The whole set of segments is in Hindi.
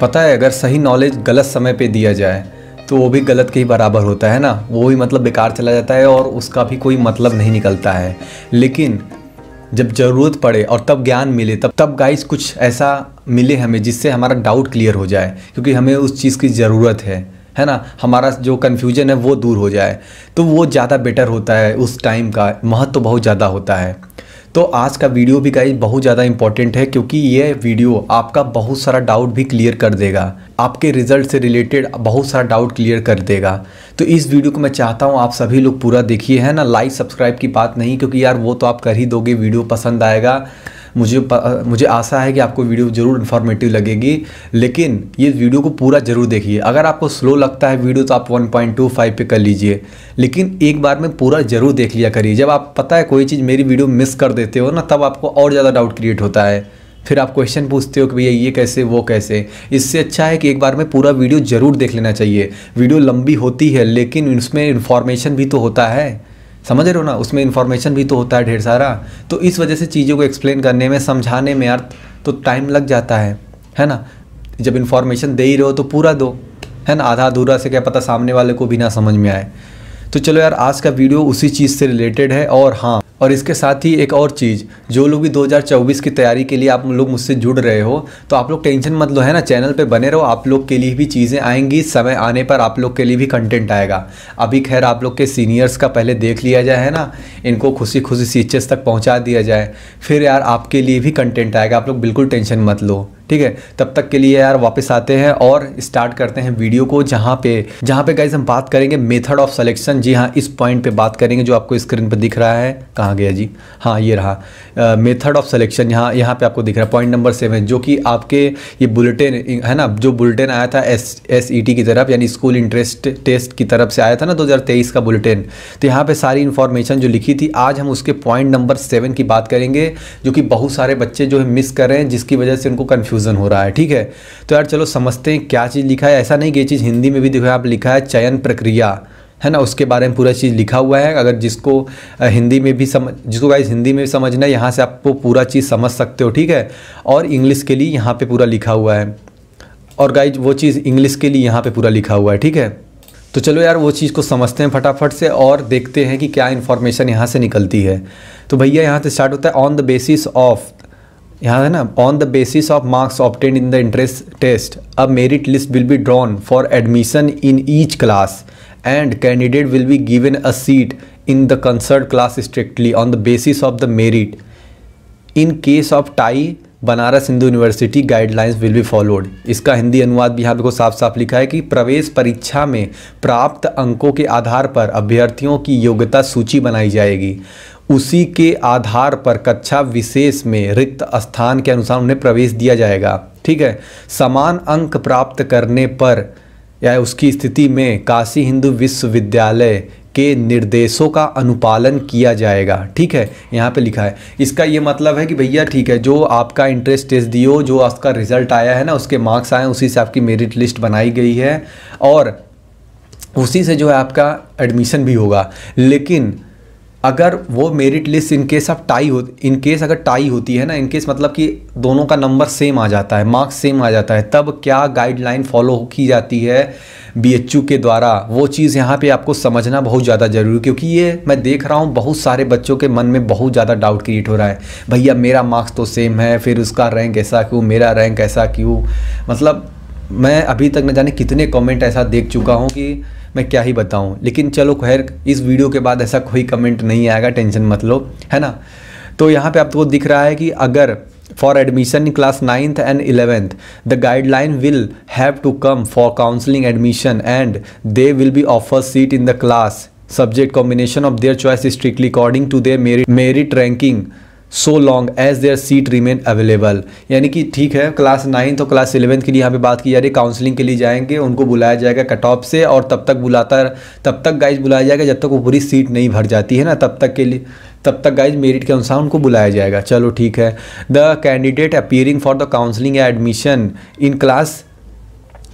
पता है अगर सही नॉलेज गलत समय पे दिया जाए तो वो भी गलत के ही बराबर होता है ना वो भी मतलब बेकार चला जाता है और उसका भी कोई मतलब नहीं निकलता है लेकिन जब ज़रूरत पड़े और तब ज्ञान मिले तब तब गाइस कुछ ऐसा मिले हमें जिससे हमारा डाउट क्लियर हो जाए क्योंकि हमें उस चीज़ की ज़रूरत है है ना हमारा जो कन्फ्यूजन है वो दूर हो जाए तो वो ज़्यादा बेटर होता है उस टाइम का महत्व तो बहुत ज़्यादा होता है तो आज का वीडियो भी गाइज बहुत ज़्यादा इंपॉर्टेंट है क्योंकि ये वीडियो आपका बहुत सारा डाउट भी क्लियर कर देगा आपके रिजल्ट से रिलेटेड बहुत सारा डाउट क्लियर कर देगा तो इस वीडियो को मैं चाहता हूँ आप सभी लोग पूरा देखिए है ना लाइक सब्सक्राइब की बात नहीं क्योंकि यार वो तो आप कर ही दोगे वीडियो पसंद आएगा मुझे मुझे आशा है कि आपको वीडियो ज़रूर इन्फॉर्मेटिव लगेगी लेकिन ये वीडियो को पूरा ज़रूर देखिए अगर आपको स्लो लगता है वीडियो तो आप 1.25 पे कर लीजिए लेकिन एक बार में पूरा ज़रूर देख लिया करिए जब आप पता है कोई चीज़ मेरी वीडियो मिस कर देते हो ना तब आपको और ज़्यादा डाउट क्रिएट होता है फिर आप क्वेश्चन पूछते हो कि भैया ये कैसे वो कैसे इससे अच्छा है कि एक बार में पूरा वीडियो ज़रूर देख लेना चाहिए वीडियो लंबी होती है लेकिन उसमें इन्फॉर्मेशन भी तो होता है समझ रहे हो ना उसमें इन्फॉर्मेशन भी तो होता है ढेर सारा तो इस वजह से चीज़ों को एक्सप्लेन करने में समझाने में यार तो टाइम लग जाता है है ना जब इन्फॉर्मेशन दे ही रहे हो तो पूरा दो है ना आधा अधूरा से क्या पता सामने वाले को भी ना समझ में आए तो चलो यार आज का वीडियो उसी चीज़ से रिलेटेड है और हाँ और इसके साथ ही एक और चीज़ जो लोग भी 2024 की तैयारी के लिए आप लोग मुझसे जुड़ रहे हो तो आप लोग टेंशन मत लो है ना चैनल पे बने रहो आप लोग के लिए भी चीज़ें आएंगी समय आने पर आप लोग के लिए भी कंटेंट आएगा अभी खैर आप लोग के सीनियर्स का पहले देख लिया जाए है ना इनको खुशी खुशी सीचेस तक पहुँचा दिया जाए फिर यार आपके लिए भी कंटेंट आएगा आप लोग बिल्कुल टेंशन मत लो ठीक है तब तक के लिए यार वापस आते हैं और स्टार्ट करते हैं वीडियो को जहां पे जहां पे गाइज हम बात करेंगे मेथड ऑफ सिलेक्शन जी हाँ इस पॉइंट पे बात करेंगे जो आपको स्क्रीन पर दिख रहा है कहाँ गया जी हाँ ये रहा मेथड ऑफ सिलेक्शन यहाँ यहाँ पे आपको दिख रहा है पॉइंट नंबर सेवन जो कि आपके ये बुलेटिन है ना जो बुलेटिन आया था एस एस ई टी की तरफ यानी स्कूल इंटरेस्ट टेस्ट की तरफ से आया था ना दो का बुलेटिन तो यहाँ पे सारी इन्फॉर्मेशन जो लिखी थी आज हम उसके पॉइंट नंबर सेवन की बात करेंगे जो कि बहुत सारे बच्चे जो है मिस कर रहे हैं जिसकी वजह से उनको कन्फ्यूज कन्फ्यूज़न हो रहा है ठीक है तो यार चलो समझते हैं क्या चीज़ लिखा है ऐसा नहीं कि ये चीज़ हिंदी में भी देखो आप लिखा है चयन प्रक्रिया है ना उसके बारे में पूरा चीज़ लिखा हुआ है अगर जिसको हिंदी में भी समझ जिसको गाइज हिंदी में भी समझना है यहाँ से आपको पूरा चीज़ समझ सकते हो ठीक है और इंग्लिश के लिए यहाँ पे पूरा लिखा हुआ है और गाइज वो चीज़ इंग्लिश के लिए यहाँ पे पूरा लिखा हुआ है ठीक है तो चलो यार वो चीज़ को समझते हैं फटाफट से और देखते हैं कि क्या इन्फॉर्मेशन यहाँ से निकलती है तो भैया यहाँ से स्टार्ट होता है ऑन द बेसिस ऑफ यहाँ है ना on the basis of marks obtained in the entrance test a merit list will be drawn for admission in each class and candidate will be given a seat in the concerned class strictly on the basis of the merit in case of tie Banaras Hindu university guidelines will be followed इसका हिंदी अनुवाद भी यहाँ देखो साफ साफ लिखा है कि प्रवेश परीक्षा में प्राप्त अंकों के आधार पर अभ्यर्थियों की योग्यता सूची बनाई जाएगी उसी के आधार पर कक्षा विशेष में रिक्त स्थान के अनुसार उन्हें प्रवेश दिया जाएगा ठीक है समान अंक प्राप्त करने पर या उसकी स्थिति में काशी हिंदू विश्वविद्यालय के निर्देशों का अनुपालन किया जाएगा ठीक है यहाँ पे लिखा है इसका ये मतलब है कि भैया ठीक है जो आपका इंटरेस्ट टेस्ट दियो जो आपका रिजल्ट आया है ना उसके मार्क्स आए उसी से आपकी मेरिट लिस्ट बनाई गई है और उसी से जो है आपका एडमिशन भी होगा लेकिन अगर वो merit list in case of tie हो इन केस अगर टाई होती है ना इन केस मतलब कि दोनों का नंबर सेम आ जाता है मार्क्स सेम आ जाता है तब क्या गाइडलाइन फॉलो की जाती है बीएचयू के द्वारा वो चीज़ यहाँ पे आपको समझना बहुत ज़्यादा ज़रूरी क्योंकि ये मैं देख रहा हूँ बहुत सारे बच्चों के मन में बहुत ज़्यादा डाउट क्रिएट हो रहा है भैया मेरा मार्क्स तो सेम है फिर उसका रैंक ऐसा क्यों मेरा रैंक ऐसा क्यों मतलब मैं अभी तक न जाने कितने कॉमेंट ऐसा देख चुका हूँ कि मैं क्या ही बताऊँ लेकिन चलो खैर इस वीडियो के बाद ऐसा कोई कमेंट नहीं आएगा टेंशन मत लो है ना तो यहाँ पे आपको तो दिख रहा है कि अगर for admission class ninth and eleventh the guideline will have to come for counselling admission and they will be offer seat in the class subject combination of their choice strictly according to their merit ranking so long as their seat remain available यानी कि ठीक है क्लास नाइन्थ और क्लास इलेवेंथ के लिए यहाँ पे बात की जा रही है काउंसलिंग के लिए जाएंगे उनको बुलाया जाएगा कट ऑफ से और तब तक बुलाता तब तक गाइज बुलाया जाएगा जब तक वो पूरी सीट नहीं भर जाती है ना तब तक के लिए तब तक गाइज मेरिट के अनुसार उनको बुलाया जाएगा चलो ठीक है the candidate appearing for the counselling admission in class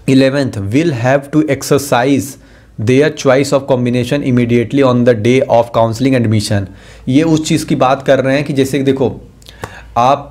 eleventh will have to exercise their choice of combination immediately on the day of counselling admission ये उस चीज़ की बात कर रहे हैं कि जैसे देखो आप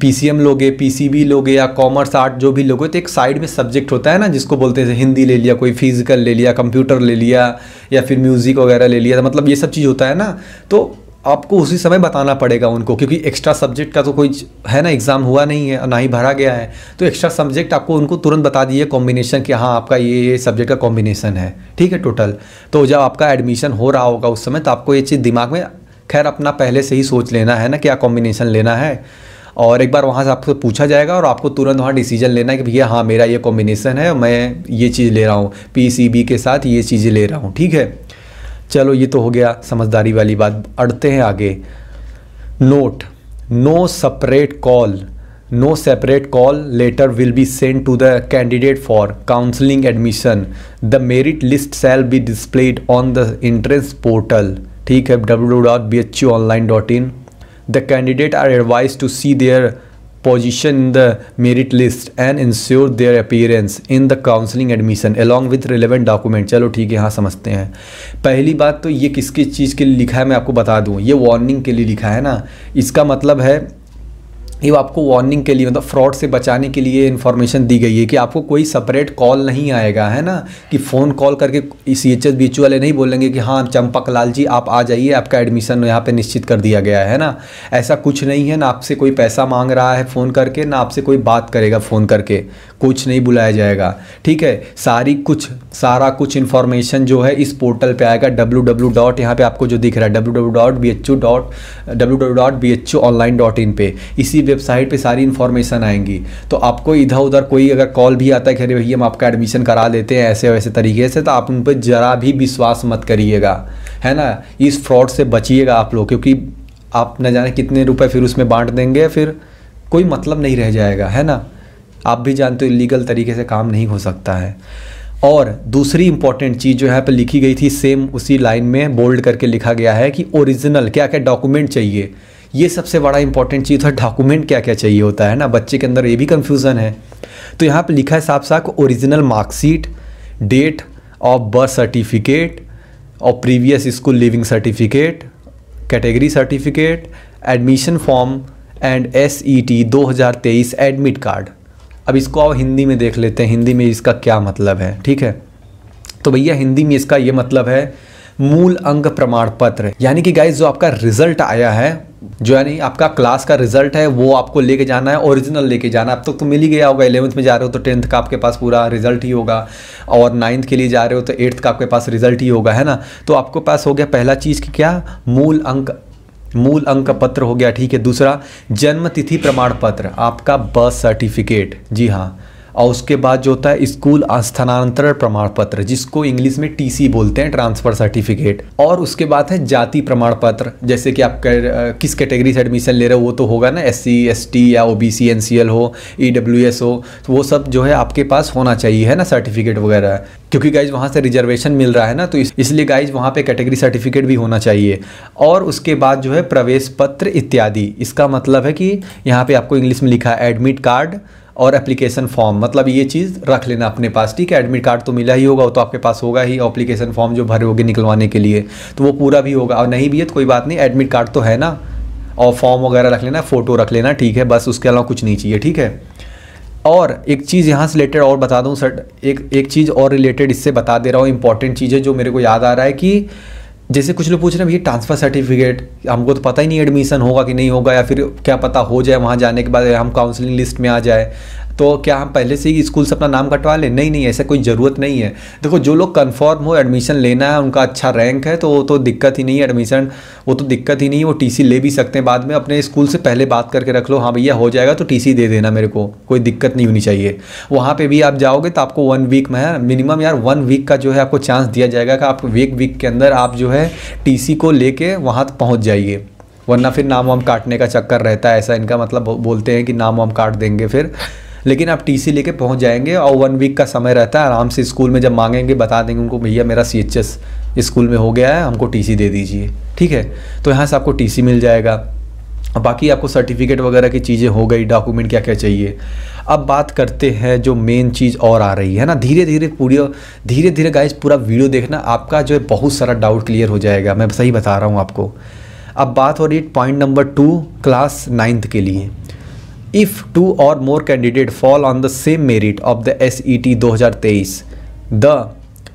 पीसीएम लोगे पीसीबी लोगे या कॉमर्स आर्ट जो भी लोगे तो एक साइड में सब्जेक्ट होता है ना जिसको बोलते हैं हिंदी ले लिया कोई फिजिकल ले लिया कंप्यूटर ले लिया या फिर म्यूज़िक वगैरह ले लिया तो मतलब ये सब चीज़ होता है ना तो आपको उसी समय बताना पड़ेगा उनको क्योंकि एक्स्ट्रा सब्जेक्ट का तो कोई है ना एग्ज़ाम हुआ नहीं है ना ही भरा गया है तो एक्स्ट्रा सब्जेक्ट आपको उनको तुरंत बता दिए कॉम्बिनेशन कि हाँ आपका ये ये सब्जेक्ट का कॉम्बिनेशन है ठीक है टोटल तो जब आपका एडमिशन हो रहा होगा उस समय तो आपको ये चीज़ दिमाग में खैर अपना पहले से ही सोच लेना है ना क्या कॉम्बिनेशन लेना है और एक बार वहाँ से आपसे पूछा जाएगा और आपको तुरंत वहाँ डिसीजन लेना है कि भैया हाँ मेरा ये कॉम्बिनेशन है मैं ये चीज़ ले रहा हूँ पी के साथ ये चीज़ें ले रहा हूँ ठीक है चलो ये तो हो गया समझदारी वाली बात अड़ते हैं आगे note no separate call no separate call letter will be send to the candidate for counselling admission the merit list shall be displayed on the entrance portal ठीक है W dot B H U online dot in the candidate are advise to see their position in the merit list and ensure their appearance in the counseling admission along with relevant document चलो ठीक है हाँ समझते हैं पहली बात तो ये किस किस चीज़ के लिए लिखा है मैं आपको बता दूँ ये वार्निंग के लिए लिखा है ना इसका मतलब है ये आपको वार्निंग के लिए मतलब फ्रॉड से बचाने के लिए इन्फॉर्मेशन दी गई है कि आपको कोई सेपरेट कॉल नहीं आएगा है ना कि फ़ोन कॉल करके C H S B H वाले नहीं बोलेंगे कि हाँ चंपक लाल जी आप आ जाइए आपका एडमिशन यहाँ पे निश्चित कर दिया गया है ना ऐसा कुछ नहीं है ना आपसे कोई पैसा मांग रहा है फ़ोन करके ना आपसे कोई बात करेगा फ़ोन करके कुछ नहीं बुलाया जाएगा ठीक है सारी कुछ सारा कुछ इन्फॉर्मेशन जो है इस पोर्टल पर आएगा डब्ल्यू डब्ल्यू डॉट यहाँ पर आपको जो दिख रहा है W W dot B H U dot W W dot B H U online dot in पर इसी वेबसाइट पे सारी इन्फॉर्मेशन आएंगी तो आपको इधर उधर कोई अगर कॉल भी आता है कि अरे भैया हम आपका एडमिशन करा देते हैं ऐसे वैसे तरीके से तो आप उन पर ज़रा भी विश्वास मत करिएगा है ना इस फ्रॉड से बचिएगा आप लोग क्योंकि आप न जाने कितने रुपए फिर उसमें बांट देंगे फिर कोई मतलब नहीं रह जाएगा है ना आप भी जानते हो इलीगल तरीके से काम नहीं हो सकता है और दूसरी इंपॉर्टेंट चीज़ जो है पर लिखी गई थी सेम उसी लाइन में बोल्ड करके लिखा गया है कि ओरिजिनल क्या क्या डॉक्यूमेंट चाहिए ये सबसे बड़ा इंपॉर्टेंट चीज़ था डॉक्यूमेंट क्या क्या चाहिए होता है ना बच्चे के अंदर ये भी कन्फ्यूज़न है तो यहाँ पर लिखा है साफ साफ original marksheet date of birth certificate और previous school living certificate category certificate admission form and S E T दो हज़ार तेईस एडमिट कार्ड अब इसको आओ हिंदी में देख लेते हैं हिंदी में इसका क्या मतलब है ठीक है तो भैया हिंदी में इसका ये मतलब है मूल अंग प्रमाण पत्र यानी कि गाइज जो आपका रिजल्ट आया है जो यानी आपका क्लास का रिजल्ट है वो आपको लेके जाना है ओरिजिनल लेके जाना अब तक तो, तो मिल ही गया होगा एलेवंथ में जा रहे हो तो टेंथ का आपके पास पूरा रिजल्ट ही होगा और नाइन्थ के लिए जा रहे हो तो एट्थ का आपके पास रिजल्ट ही होगा है ना तो आपके पास हो गया पहला चीज़ कि क्या मूल अंक मूल अंक पत्र हो गया ठीक है दूसरा जन्म तिथि प्रमाण पत्र आपका बर्थ सर्टिफिकेट जी हाँ और उसके बाद जो होता है स्कूल स्थानांतरण प्रमाण पत्र जिसको इंग्लिश में टीसी बोलते हैं ट्रांसफ़र सर्टिफिकेट और उसके बाद है जाति प्रमाण पत्र जैसे कि आप कर, किस कैटेगरी से एडमिशन ले रहे हो वो तो होगा ना एस सी या ओ बी हो ई e हो तो वो सब जो है आपके पास होना चाहिए है ना सर्टिफिकेट वगैरह क्योंकि गाइज वहाँ से रिजर्वेशन मिल रहा है ना तो इसलिए गाइज वहाँ पे कैटेगरी सर्टिफिकेट भी होना चाहिए और उसके बाद जो है प्रवेश पत्र इत्यादि इसका मतलब है कि यहाँ पे आपको इंग्लिश में लिखा है एडमिट कार्ड और एप्लीकेशन फॉर्म मतलब ये चीज़ रख लेना अपने पास ठीक है एडमिट कार्ड तो मिला ही होगा वो तो आपके पास होगा ही एप्लीकेशन फॉर्म जो भरे भरोगे निकलवाने के लिए तो वो पूरा भी होगा और नहीं भी है तो कोई बात नहीं एडमिट कार्ड तो है ना और फॉर्म वगैरह रख लेना फ़ोटो रख लेना ठीक है बस उसके अलावा कुछ नहीं चाहिए ठीक है और एक चीज़ यहाँ से रिलेटेड और बता दूँ सर एक एक चीज़ और रिलेटेड इससे बता दे रहा हूँ इंपॉर्टेंट चीज़ है जो मेरे को याद आ रहा है कि जैसे कुछ लोग पूछ रहे हैं भैया ट्रांसफ़र सर्टिफिकेट हमको तो पता ही नहीं एडमिशन होगा कि नहीं होगा या फिर क्या पता हो जाए वहाँ जाने के बाद हम काउंसलिंग लिस्ट में आ जाए तो क्या हम पहले से ही स्कूल से अपना नाम कटवा लें नहीं नहीं ऐसा कोई ज़रूरत नहीं है देखो जो लोग कन्फर्म हो एडमिशन लेना है उनका अच्छा रैंक है तो वो तो दिक्कत ही नहीं है एडमिशन वो तो दिक्कत ही नहीं वो टी ले भी सकते हैं बाद में अपने स्कूल से पहले बात करके रख लो हाँ भैया हो जाएगा तो टी दे देना मेरे को कोई दिक्कत नहीं होनी चाहिए वहाँ पर भी आप जाओगे तो आपको वन वीक में है मिनिमम यार वन वीक का जो है आपको चांस दिया जाएगा कि आप वीक वीक के अंदर आप जो है टी को कर वहाँ पहुँच जाइए वरना फिर नाम वाम काटने का चक्कर रहता है ऐसा इनका मतलब बोलते हैं कि नाम वाम काट देंगे फिर लेकिन आप टीसी लेके पहुंच जाएंगे और वन वीक का समय रहता है आराम से स्कूल में जब मांगेंगे बता देंगे उनको भैया मेरा सी स्कूल में हो गया है हमको टी दे दीजिए ठीक है तो यहाँ से आपको टी मिल जाएगा बाकी आपको सर्टिफिकेट वगैरह की चीज़ें हो गई डॉक्यूमेंट क्या क्या चाहिए अब बात करते हैं जो मेन चीज़ और आ रही है ना धीरे धीरे पूरी धीरे धीरे गाइस पूरा वीडियो देखना आपका जो है बहुत सारा डाउट क्लियर हो जाएगा मैं सही बता रहा हूँ आपको अब बात हो रही है point number two class ninth के लिए इफ़ टू और more candidate fall on the same merit of the S E T दो हजार तेईस the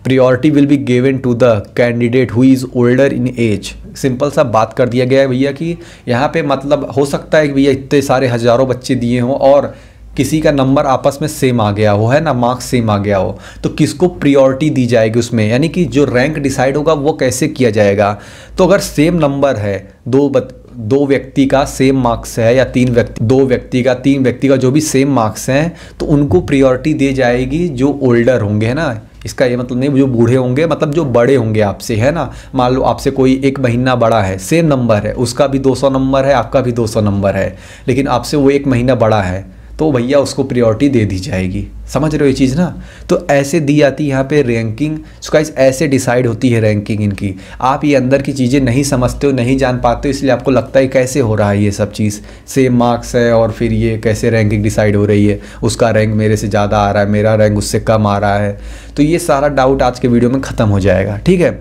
priority will be given to the candidate who is older in age simple सा बात कर दिया गया है भैया कि यहाँ पे मतलब हो सकता है कि भैया इतने सारे हज़ारों बच्चे दिए हों और किसी का नंबर आपस में सेम आ गया हो है ना मार्क्स सेम आ गया हो तो किसको प्रियोरिटी दी जाएगी उसमें यानी कि जो रैंक डिसाइड होगा वो कैसे किया जाएगा तो अगर सेम नंबर है दो दो व्यक्ति का सेम मार्क्स है या तीन व्यक्ति दो व्यक्ति का तीन व्यक्ति का जो भी सेम मार्क्स हैं तो उनको प्रियोरिटी दी जाएगी जो ओल्डर होंगे है ना इसका ये मतलब नहीं जो बूढ़े होंगे मतलब जो बड़े होंगे आपसे है ना मान लो आपसे कोई एक महीना बड़ा है सेम नंबर है उसका भी 200 नंबर है आपका भी 200 नंबर है लेकिन आपसे वो एक महीना बड़ा है तो भैया उसको प्रियोरिटी दे दी जाएगी समझ रहे हो ये चीज़ ना तो ऐसे दी जाती है यहाँ पे रैंकिंग सुकाइज ऐसे डिसाइड होती है रैंकिंग इनकी आप ये अंदर की चीज़ें नहीं समझते हो नहीं जान पाते हो इसलिए आपको लगता है कैसे हो रहा है ये सब चीज़ सेम मार्क्स है और फिर ये कैसे रैंकिंग डिसाइड हो रही है उसका रैंक मेरे से ज़्यादा आ रहा है मेरा रैंक उससे कम आ रहा है तो ये सारा डाउट आज के वीडियो में ख़त्म हो जाएगा ठीक है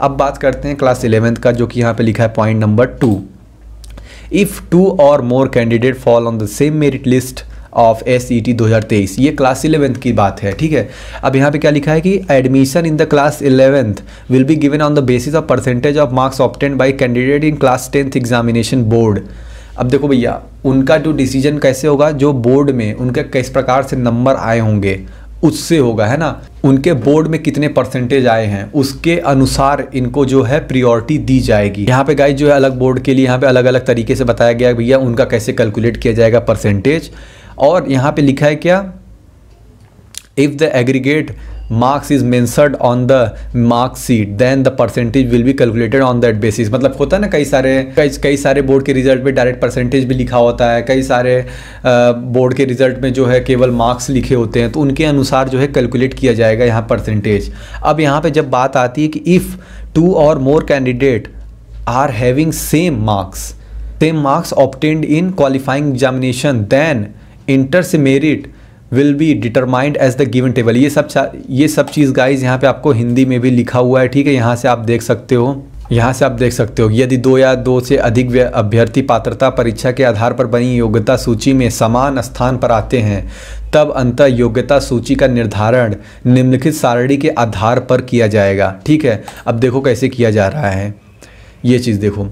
अब बात करते हैं क्लास इलेवेंथ का जो कि यहाँ पर लिखा है point number two if two और more candidate fall on the same merit list of S E T दो हज़ार तेईस ये क्लास इलेवेंथ की बात है ठीक है अब यहाँ पे क्या लिखा है कि admission in the class eleventh will be given on the basis of percentage of marks obtained by candidate in class tenth examination board अब देखो भैया उनका जो डिसीजन कैसे होगा जो बोर्ड में उनके किस प्रकार से नंबर आए होंगे उससे होगा है ना उनके बोर्ड में कितने परसेंटेज आए हैं उसके अनुसार इनको जो है प्रियोरिटी दी जाएगी यहाँ पे गाइज जो है अलग बोर्ड के लिए यहाँ पे अलग अलग तरीके से बताया गया है भैया उनका कैसे कैलकुलेट किया जाएगा परसेंटेज और यहाँ पे लिखा है क्या if the aggregate marks is mentioned on the marks then the percentage will भी कैलकुलेटेड ऑन दैट बेसिस मतलब होता है ना कई सारे कई कई सारे बोर्ड के रिजल्ट में डायरेक्ट परसेंटेज भी लिखा होता है कई सारे बोर्ड के रिजल्ट में जो है केवल मार्क्स लिखे होते हैं तो उनके अनुसार जो है कैलकुलेट किया जाएगा यहाँ परसेंटेज अब यहाँ पर जब बात आती है कि इफ़ टू और more candidate are having same marks same marks obtained in qualifying examination then inter se merit will be determined as the given table ये सब ये सब चीज़ गाइज यहाँ पे आपको हिंदी में भी लिखा हुआ है ठीक है यहाँ से आप देख सकते हो यहाँ से आप देख सकते हो यदि दो या दो से अधिक अभ्यर्थी पात्रता परीक्षा के आधार पर बनी योग्यता सूची में समान स्थान पर आते हैं तब अंत योग्यता सूची का निर्धारण निम्नलिखित सारणी के आधार पर किया जाएगा ठीक है अब देखो कैसे किया जा रहा है ये चीज़ देखो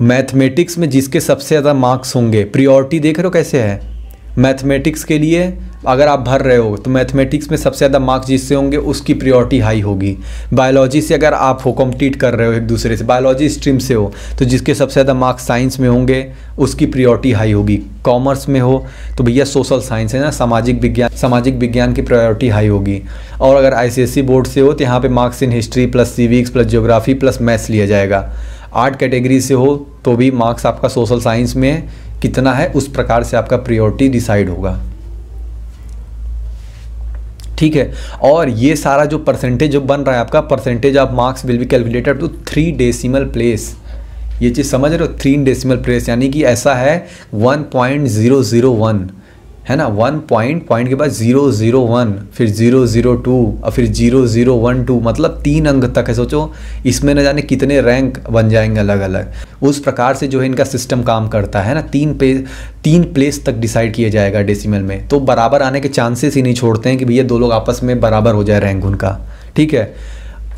मैथमेटिक्स में जिसके सबसे ज़्यादा मार्क्स होंगे प्रियोरिटी देख रहे हो कैसे है मैथमेटिक्स के लिए अगर आप भर रहे हो तो मैथमेटिक्स में सबसे ज़्यादा मार्क्स जिससे होंगे उसकी प्रियोरिटी हाई होगी बायोलॉजी से अगर आप हो कॉम्पीट कर रहे हो एक दूसरे से बायोलॉजी स्ट्रीम से हो तो जिसके सबसे ज़्यादा मार्क्स साइंस में होंगे उसकी प्रियोरिटी हाई होगी कॉमर्स में हो तो भैया सोशल साइंस है ना सामाजिक विज्ञान सामाजिक विज्ञान की प्रायोरिटी हाई होगी और अगर आई बोर्ड से हो तो यहाँ पर marks in history plus civics plus geography plus maths लिया जाएगा आर्ट कैटेगरी से हो तो भी मार्क्स आपका सोशल साइंस में कितना है उस प्रकार से आपका प्रियोरिटी डिसाइड होगा ठीक है और ये सारा जो परसेंटेज जो बन रहा है आपका percentage of marks will be calculated to three decimal place ये चीज़ समझ रहे हो थ्री डेसिमल प्लेस यानी कि ऐसा है one point zero zero one है ना वन पॉइंट पॉइंट के बाद ज़ीरो ज़ीरो वन फिर ज़ीरो ज़ीरो टू और फिर ज़ीरो ज़ीरो वन टू मतलब तीन अंक तक है सोचो इसमें न जाने कितने रैंक बन जाएंगे अलग अलग उस प्रकार से जो है इनका सिस्टम काम करता है ना तीन पे तीन प्लेस तक डिसाइड किया जाएगा डेसिमल में तो बराबर आने के चांसेस ही नहीं छोड़ते हैं कि भैया दो लोग आपस में बराबर हो जाए रैंक उनका ठीक है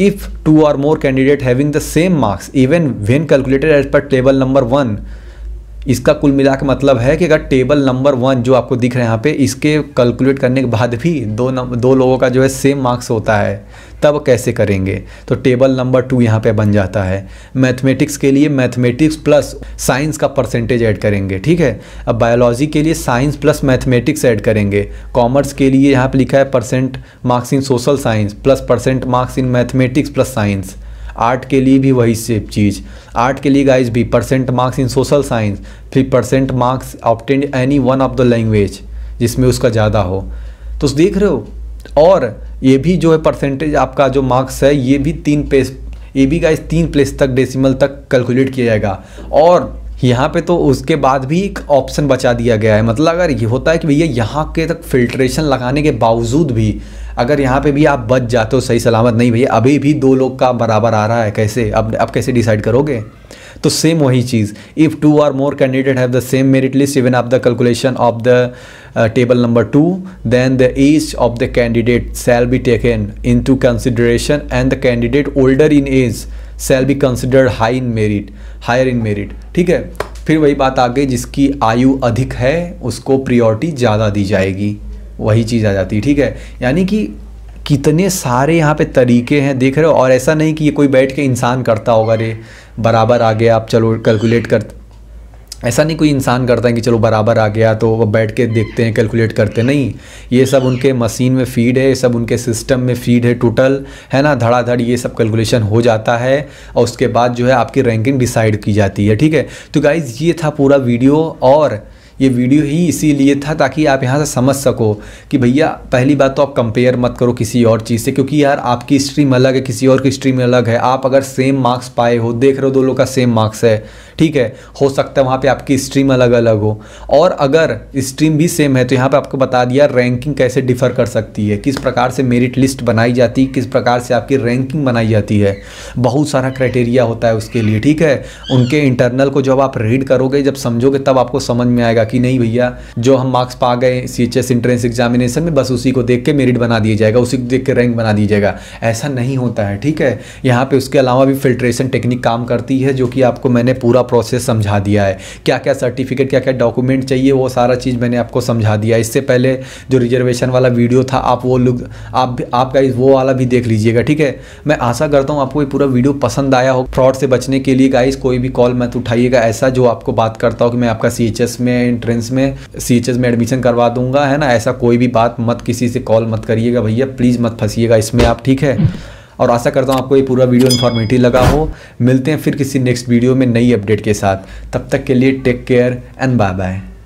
इफ़ टू और more candidate having the same marks even when calculated as per table number one इसका कुल मिला के मतलब है कि अगर टेबल नंबर वन जो आपको दिख रहे हैं यहाँ पे इसके कैलकुलेट करने के बाद भी दो नंबर दो लोगों का जो है सेम मार्क्स होता है तब कैसे करेंगे तो टेबल नंबर टू यहाँ पे बन जाता है मैथमेटिक्स के लिए मैथमेटिक्स प्लस साइंस का परसेंटेज ऐड करेंगे ठीक है अब बायोलॉजी के लिए साइंस प्लस मैथमेटिक्स ऐड करेंगे कॉमर्स के लिए यहाँ पे लिखा है percent marks in social science plus percent marks in mathematics plus science art के लिए भी वही सेम चीज़ आर्ट के लिए गाइज भी percent marks in social science फिर percent marks obtained any one of the language जिसमें उसका ज़्यादा हो तो देख रहे हो और ये भी जो है परसेंटेज आपका जो मार्क्स है ये भी तीन पेस ये भी गाइज तीन प्लेस तक डेसिमल तक कैलकुलेट किया जाएगा और यहाँ पे तो उसके बाद भी एक ऑप्शन बचा दिया गया है मतलब अगर ये होता है कि भैया यहाँ के तक फिल्ट्रेशन लगाने के बावजूद भी अगर यहाँ पे भी आप बच जाते हो सही सलामत नहीं भैया अभी भी दो लोग का बराबर आ रहा है कैसे अब अब कैसे डिसाइड करोगे तो सेम वही चीज़ if two or more candidate have the same merit list even of the calculation of the table number two then the age of the candidate shall be taken into consideration and the candidate older in age shall be considered high in merit higher in merit ठीक है फिर वही बात आ गई जिसकी आयु अधिक है उसको प्रियोरिटी ज़्यादा दी जाएगी वही चीज़ आ जाती है ठीक है यानी कि कितने सारे यहाँ पे तरीके हैं देख रहे हो और ऐसा नहीं कि ये कोई बैठ के इंसान करता होगा रे बराबर आ गया आप चलो कैलकुलेट कर ऐसा नहीं कोई इंसान करता है कि चलो बराबर आ गया तो वह बैठ के देखते हैं कैलकुलेट करते नहीं ये सब उनके मशीन में फीड है ये सब उनके सिस्टम में फीड है टोटल है ना धड़ाधड़ ये सब कैलकुलेशन हो जाता है और उसके बाद जो है आपकी रैंकिंग डिसाइड की जाती है ठीक है तो गाइज़ ये था पूरा वीडियो और ये वीडियो ही इसीलिए था ताकि आप यहाँ से समझ सको कि भैया पहली बात तो आप कंपेयर मत करो किसी और चीज़ से क्योंकि यार आपकी स्ट्रीम अलग है किसी और की स्ट्रीम अलग है आप अगर सेम मार्क्स पाए हो देख रहे हो दो लोग का सेम मार्क्स है ठीक है हो सकता है वहाँ पे आपकी स्ट्रीम अलग अलग हो और अगर स्ट्रीम भी सेम है तो यहाँ पे आपको बता दिया रैंकिंग कैसे डिफर कर सकती है किस प्रकार से मेरिट लिस्ट बनाई जाती है किस प्रकार से आपकी रैंकिंग बनाई जाती है बहुत सारा क्राइटेरिया होता है उसके लिए ठीक है उनके इंटरनल को जब आप रीड करोगे जब समझोगे तब आपको समझ में आएगा कि नहीं भैया जो हम मार्क्स पा गए C H S entrance examination में बस उसी को देख के मेरिट बना दिया जाएगा उसी को देख के रैंक बना दिया जाएगा ऐसा नहीं होता है ठीक है यहाँ पे उसके अलावा भी फिल्ट्रेशन टेक्निक काम करती है जो कि आपको मैंने पूरा प्रोसेस समझा दिया है क्या क्या सर्टिफिकेट क्या क्या डॉक्यूमेंट चाहिए वो सारा चीज़ मैंने आपको समझा दिया इससे पहले जो रिजर्वेशन वाला वीडियो था आप वो लुक आप भी आपका वो वाला भी देख लीजिएगा ठीक है मैं आशा करता हूँ आपको ये पूरा वीडियो पसंद आया हो फ्रॉड से बचने के लिए गाइस कोई भी कॉल मत उठाइएगा ऐसा जो आपको बात करता हो कि मैं आपका सी में एंट्रेंस में सी में एडमिशन करवा दूंगा है ना ऐसा कोई भी बात मत किसी से कॉल मत करिएगा भैया प्लीज़ मत फंसीएगा इसमें आप ठीक है और आशा करता हूँ आपको ये पूरा वीडियो इन्फॉर्मेटिव लगा हो मिलते हैं फिर किसी नेक्स्ट वीडियो में नई अपडेट के साथ तब तक के लिए take care and bye bye